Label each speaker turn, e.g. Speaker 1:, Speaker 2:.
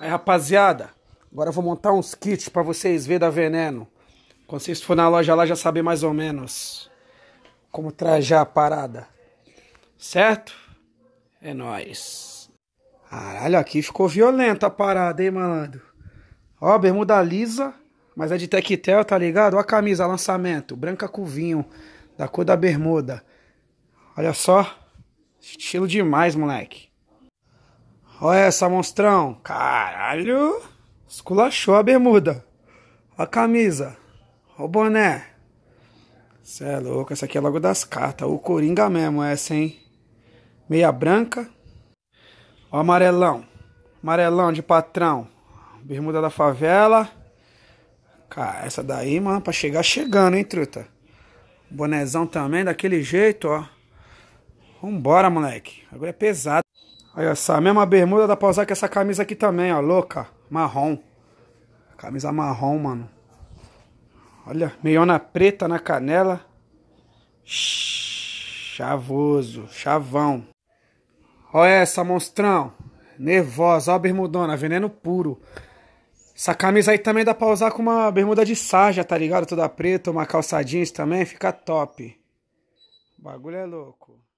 Speaker 1: Aí, rapaziada, agora eu vou montar uns kits para vocês ver da Veneno. Quando vocês for na loja lá, já saber mais ou menos como trajar a parada.
Speaker 2: Certo? É nóis. Caralho, aqui ficou violenta
Speaker 1: a parada, hein, malandro? Ó, bermuda lisa, mas é de tectel, tá ligado? Ó a camisa, lançamento, branca com vinho, da cor da bermuda. Olha só, estilo demais, moleque. Olha essa, monstrão. Caralho. Esculachou a bermuda. A camisa. O boné. Cê é louco, essa aqui é logo das cartas. O Coringa mesmo, essa, hein? Meia branca. O amarelão. Amarelão de patrão. Bermuda da favela. Cara, essa daí, mano, pra chegar chegando, hein, truta? Bonezão também, daquele jeito, ó. Vambora, moleque. Agora é pesado. Aí essa mesma bermuda dá pra usar com essa camisa aqui também, ó, louca, marrom. Camisa marrom, mano. Olha, meiona preta na canela. Chavoso, chavão. Olha essa, monstrão. Nervosa, ó a bermudona, veneno puro. Essa camisa aí também dá pra usar com uma bermuda de sarja, tá ligado? Toda preta, uma calça jeans também, fica top. O bagulho é louco.